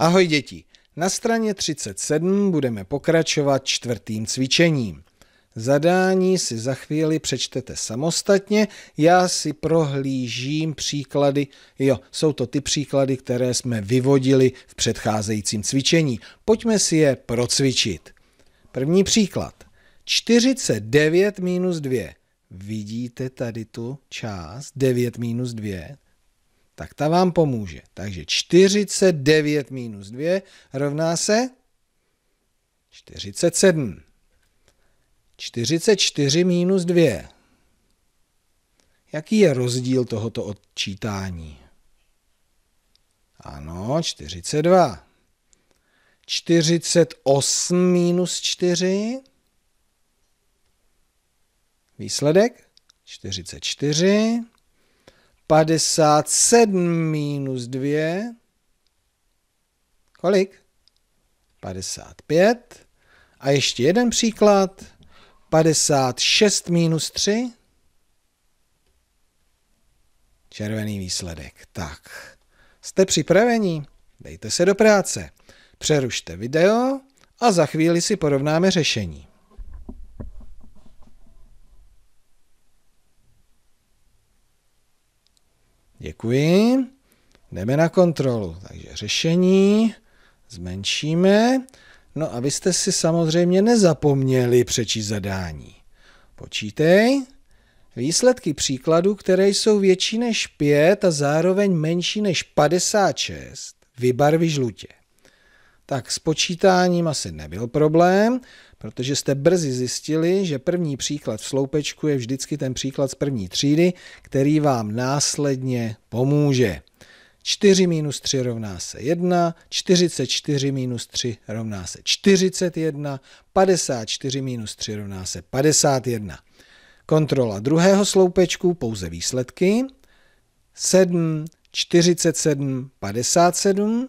Ahoj děti, na straně 37 budeme pokračovat čtvrtým cvičením. Zadání si za chvíli přečtete samostatně, já si prohlížím příklady, jo, jsou to ty příklady, které jsme vyvodili v předcházejícím cvičení. Pojďme si je procvičit. První příklad. 49 minus 2. Vidíte tady tu část? 9 minus 2 tak ta vám pomůže. Takže 49 minus 2 rovná se 47. 44 minus 2. Jaký je rozdíl tohoto odčítání? Ano, 42. 48 minus 4. Výsledek 44. 57 minus 2, kolik? 55. A ještě jeden příklad. 56 minus 3. Červený výsledek. Tak, jste připraveni? Dejte se do práce. Přerušte video a za chvíli si porovnáme řešení. Děkuji. Jdeme na kontrolu. Takže řešení zmenšíme. No a vy jste si samozřejmě nezapomněli přečíst zadání. Počítej. Výsledky příkladů, které jsou větší než 5 a zároveň menší než 56, vybarvi žlutě tak s počítáním asi nebyl problém, protože jste brzy zjistili, že první příklad v sloupečku je vždycky ten příklad z první třídy, který vám následně pomůže. 4 minus 3 rovná se 1, 44 minus 3 rovná se 41, 54 minus 3 rovná se 51. Kontrola druhého sloupečku, pouze výsledky. 7, 47, 57,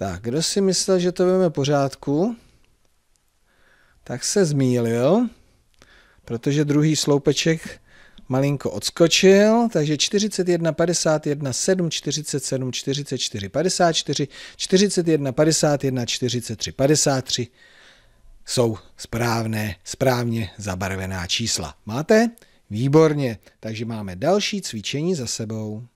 Tak, kdo si myslel, že to budeme pořádku, tak se zmýlil, protože druhý sloupeček malinko odskočil, takže 41, 51, 7, 47, 44, 54, 41, 51, 43, 53 jsou správné, správně zabarvená čísla. Máte? Výborně, takže máme další cvičení za sebou.